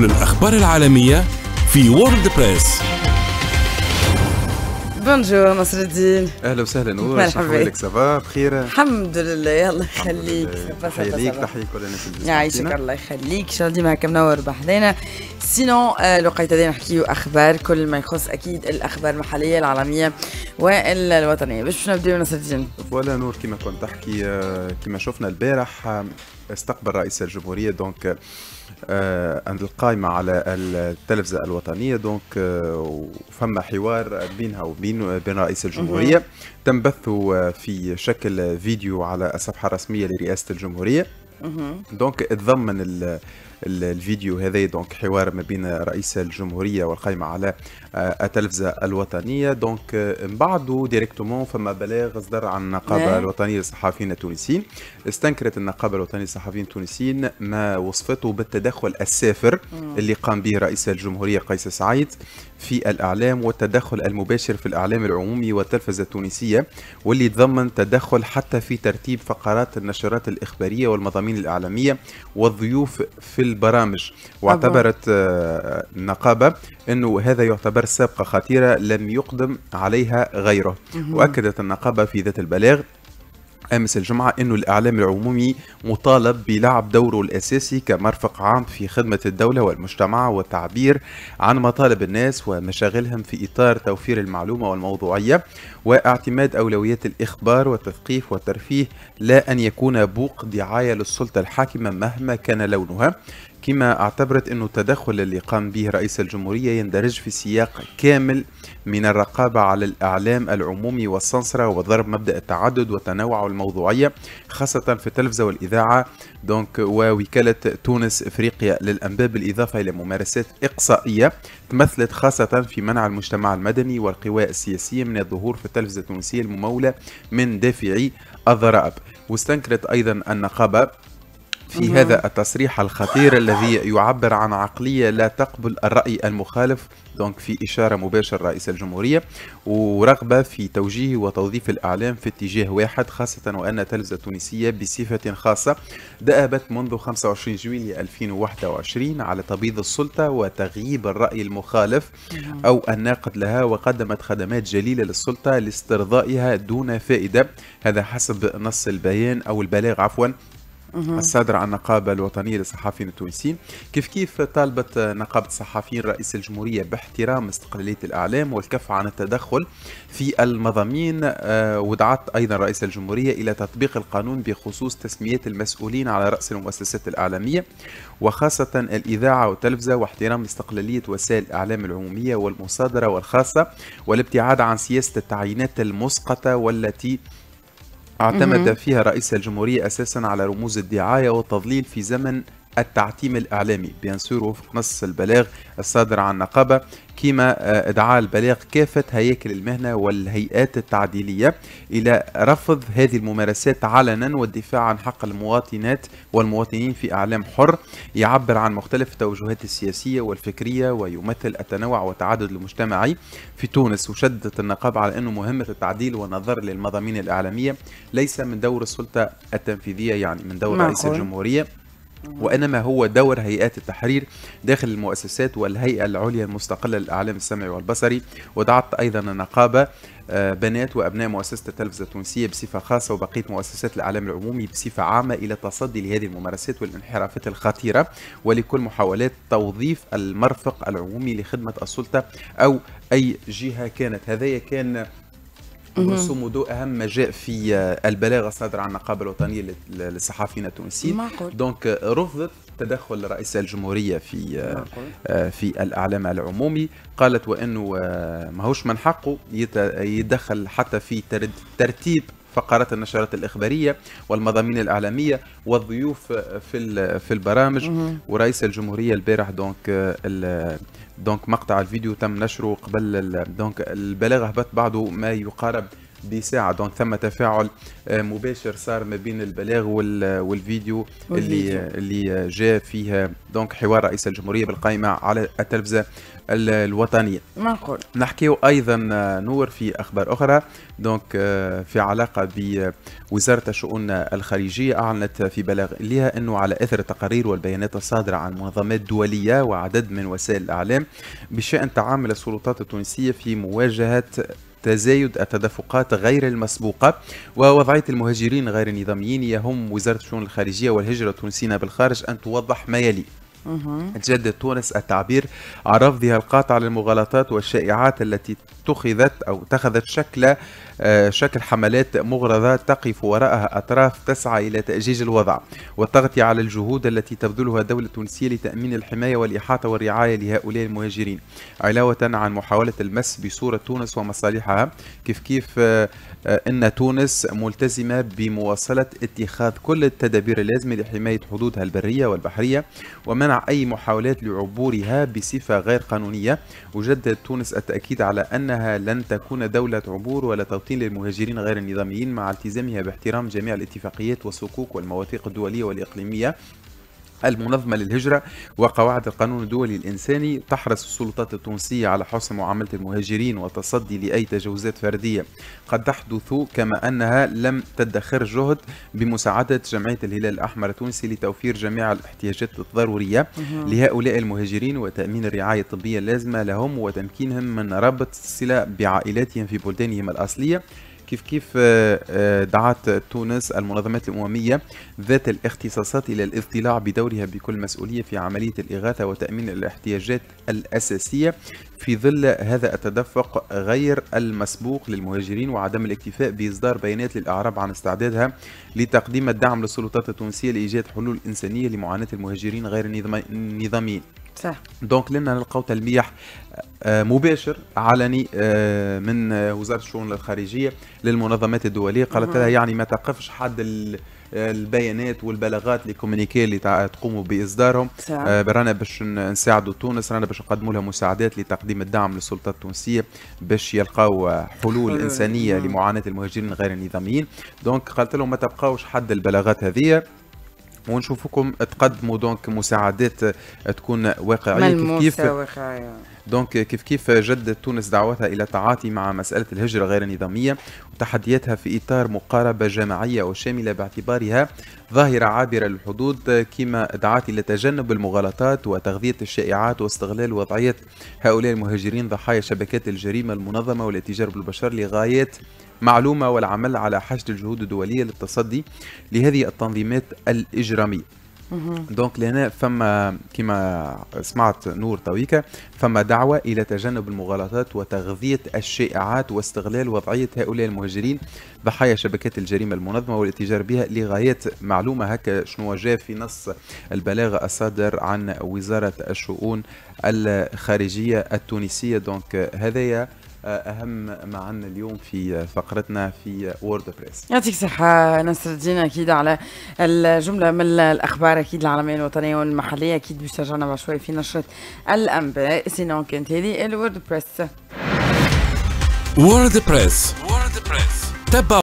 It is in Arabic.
كل الأخبار العالمية في وورد بريس بونجور نصر الدين اهلا وسهلا نور مرحبا بك سافا بخير الحمد لله الله يخليك يخليك تحيي كل الناس يعيشك الله يخليك ان شاء الله ديما هكا منور بحذانا سينون آه، لقيت هذا نحكيو اخبار كل ما يخص اكيد الاخبار المحليه العالميه والوطنيه باش نبداو نصر الدين فوالا نور كما كنت تحكي آه، كما شفنا البارح آه، استقبل رئيس الجمهوريه دونك آه، عند القائمة على التلفزة الوطنية دونك آه، فما حوار بينها وبين آه، بين رئيس الجمهورية تم بثه في شكل فيديو على الصفحة الرسمية لرئاسة الجمهورية دونك تضمن الفيديو هذا دونك حوار ما بين رئيس الجمهوريه والقائمه على آه، التلفزه الوطنيه دونك آه، من بعده ديريكتومون فما بلاغ اصدر عن النقابه نعم. الوطنيه للصحفيين التونسيين استنكرت النقابه الوطنيه للصحفيين التونسيين ما وصفته بالتدخل السافر اللي قام به رئيس الجمهوريه قيس سعيد في الاعلام والتدخل المباشر في الاعلام العمومي والتلفزه التونسيه واللي تضمن تدخل حتى في ترتيب فقرات النشرات الاخباريه والمضامين الاعلاميه والضيوف في البرامج واعتبرت النقابة آه، آه، أنه هذا يعتبر سابقة خطيرة لم يقدم عليها غيره وأكدت النقابة في ذات البلاغ امس الجمعه انه الاعلام العمومي مطالب بلعب دوره الاساسي كمرفق عام في خدمه الدوله والمجتمع والتعبير عن مطالب الناس ومشاغلهم في اطار توفير المعلومه والموضوعيه واعتماد اولويات الاخبار والتثقيف والترفيه لا ان يكون بوق دعايه للسلطه الحاكمه مهما كان لونها كما اعتبرت أنه التدخل اللي قام به رئيس الجمهورية يندرج في سياق كامل من الرقابة على الإعلام العمومي والسنسرة وضرب مبدأ التعدد والتنوع والموضوعية خاصة في التلفزة والإذاعة دونك ووكالة تونس إفريقيا للأنباء بالإضافة إلى ممارسات إقصائية تمثلت خاصة في منع المجتمع المدني والقوى السياسية من الظهور في التلفزة التونسية الممولة من دافعي الضرائب واستنكرت أيضا النقابة في هذا التصريح الخطير الذي يعبر عن عقلية لا تقبل الرأي المخالف دونك في إشارة مباشرة رئيس الجمهورية ورغبة في توجيه وتوظيف الإعلام في اتجاه واحد خاصة وأن التلفزة التونسية بصفة خاصة دأبت منذ 25 جويلية 2021 على تبييض السلطة وتغييب الرأي المخالف أو الناقد لها وقدمت خدمات جليلة للسلطة لاسترضائها دون فائدة هذا حسب نص البيان أو البلاغ عفوا الصادرة عن النقابة الوطنية للصحافيين التونسيين كيف كيف طالبت نقابة الصحافيين رئيس الجمهورية باحترام استقلالية الإعلام والكف عن التدخل في المضامين آه، ودعت أيضا رئيس الجمهورية إلى تطبيق القانون بخصوص تسمية المسؤولين على رأس المؤسسات الإعلامية وخاصة الإذاعة والتلفزة واحترام استقلالية وسائل الإعلام العمومية والمصادرة والخاصة والابتعاد عن سياسة التعيينات المسقطة والتي اعتمد فيها رئيس الجمهورية أساسا على رموز الدعاية والتضليل في زمن التعتيم الإعلامي بيان سور وفق نص البلاغ الصادر عن النقابة كما ادعى آه، البلاغ كافة هياكل المهنة والهيئات التعديلية إلى رفض هذه الممارسات علنا والدفاع عن حق المواطنات والمواطنين في إعلام حر يعبر عن مختلف التوجهات السياسية والفكرية ويمثل التنوع والتعدد المجتمعي في تونس وشدت النقابة على أنه مهمة التعديل والنظر للمضامين الإعلامية ليس من دور السلطة التنفيذية يعني من دور رئيس الجمهورية وإنما هو دور هيئات التحرير داخل المؤسسات والهيئة العليا المستقلة للإعلام السمعي والبصري ودعت أيضا النقابه آه، بنات وأبناء مؤسسة التلفزة التونسية بصفة خاصة وبقية مؤسسات الإعلام العمومي بصفة عامة إلى التصدي لهذه الممارسات والانحرافات الخطيرة ولكل محاولات توظيف المرفق العمومي لخدمة السلطة أو أي جهة كانت هذا كان grosso modo اهم ما جاء في آه، البلاغه الصادره عن النقابه الوطنيه للصحافيين التونسيين معقول. دونك آه، رفضت تدخل رئيس الجمهوريه في آه، في الاعلام العمومي قالت وانه ماهوش من حقه يتدخل حتى في ترتيب فقرات النشرات الإخبارية والمضامين الإعلامية والضيوف في في البرامج ورئيس الجمهورية البارح دونك دونك مقطع الفيديو تم نشره قبل دونك البلاغ هبط بعده ما يقارب بيساعدهم ثم تفاعل آه، مباشر صار ما بين البلاغ والفيديو, اللي اللي آه، جاء فيها دونك حوار رئيس الجمهوريه بالقائمه على التلفزه الوطنيه معقول نحكيو ايضا آه، نور في اخبار اخرى دونك في علاقه بوزاره الشؤون الخارجيه اعلنت في بلاغ لها انه على اثر التقارير والبيانات الصادره عن منظمات دوليه وعدد من وسائل الاعلام بشان تعامل السلطات التونسيه في مواجهه تزايد التدفقات غير المسبوقة ووضعية المهاجرين غير النظاميين يهم وزارة الشؤون الخارجية والهجرة التونسيين بالخارج أن توضح ما يلي تجدد تونس التعبير عن رفضها القاطع للمغالطات والشائعات التي اتخذت او اتخذت شكل آه، شكل حملات مغرضه تقف وراءها اطراف تسعى الى تاجيج الوضع والتغطيه على الجهود التي تبذلها الدوله التونسيه لتامين الحمايه والاحاطه والرعايه لهؤلاء المهاجرين علاوه عن محاوله المس بصوره تونس ومصالحها كيف كيف آه، آه، ان تونس ملتزمه بمواصله اتخاذ كل التدابير اللازمه لحمايه حدودها البريه والبحريه ومنع منع أي محاولات لعبورها بصفة غير قانونية وجدد تونس التأكيد على أنها لن تكون دولة عبور ولا توطين للمهاجرين غير النظاميين مع التزامها باحترام جميع الاتفاقيات والصكوك والمواثيق الدولية والإقليمية المنظمة للهجرة وقواعد القانون الدولي الإنساني تحرص السلطات التونسية على حسن معاملة المهاجرين والتصدي لأي تجاوزات فردية قد تحدث كما أنها لم تدخر جهد بمساعدة جمعية الهلال الأحمر التونسي لتوفير جميع الاحتياجات الضرورية لهؤلاء المهاجرين وتأمين الرعاية الطبية اللازمة لهم وتمكينهم من ربط الصلة بعائلاتهم في بلدانهم الأصلية كيف كيف آه، آه، دعت تونس المنظمات الأممية ذات الاختصاصات إلى الاضطلاع بدورها بكل مسؤولية في عملية الإغاثة وتأمين الاحتياجات الأساسية في ظل هذا التدفق غير المسبوق للمهاجرين وعدم الاكتفاء بإصدار بيانات للأعراب عن استعدادها لتقديم الدعم للسلطات التونسية لإيجاد حلول إنسانية لمعاناة المهاجرين غير النظاميين صح دونك لنا نلقاو تلميح آه، مباشر علني آه، من آه، وزاره الشؤون الخارجيه للمنظمات الدوليه قالت لها يعني ما تقفش حد البيانات والبلاغات اللي كومونيكي اللي تقوموا باصدارهم رانا باش نساعدوا تونس رانا باش نقدموا لها مساعدات لتقديم الدعم للسلطات التونسيه باش يلقاو حلول انسانيه مم. لمعاناه المهاجرين غير النظاميين دونك قالت لهم ما تبقاوش حد البلاغات هذه ونشوفكم تقدموا دونك مساعدات تكون واقعيه كيف كيف واقعية. دونك كيف كيف جدت تونس دعوتها الى التعاطي مع مساله الهجره غير النظاميه وتحدياتها في اطار مقاربه جماعيه وشامله باعتبارها ظاهره عابره للحدود كما دعت الى تجنب المغالطات وتغذيه الشائعات واستغلال وضعيه هؤلاء المهاجرين ضحايا شبكات الجريمه المنظمه والاتجار بالبشر لغايات معلومه والعمل على حشد الجهود الدوليه للتصدي لهذه التنظيمات الاجراميه دونك لهنا فما كما سمعت نور تويكا فما دعوه الى تجنب المغالطات وتغذيه الشائعات واستغلال وضعيه هؤلاء المهاجرين ضحايا شبكات الجريمه المنظمه والاتجار بها لغايات معلومه هكا شنو جاء في نص البلاغ الصادر عن وزاره الشؤون الخارجيه التونسيه دونك هذايا اهم ما عندنا اليوم في فقرتنا في وورد بريس يعطيك الصحه نصر الدين اكيد على الجمله من الاخبار اكيد العالميه الوطنيه والمحليه اكيد بيشجعنا بعد شوي في نشره الانباء سينون كانت هذه الوورد بريس وورد بريس وورد بريس تبع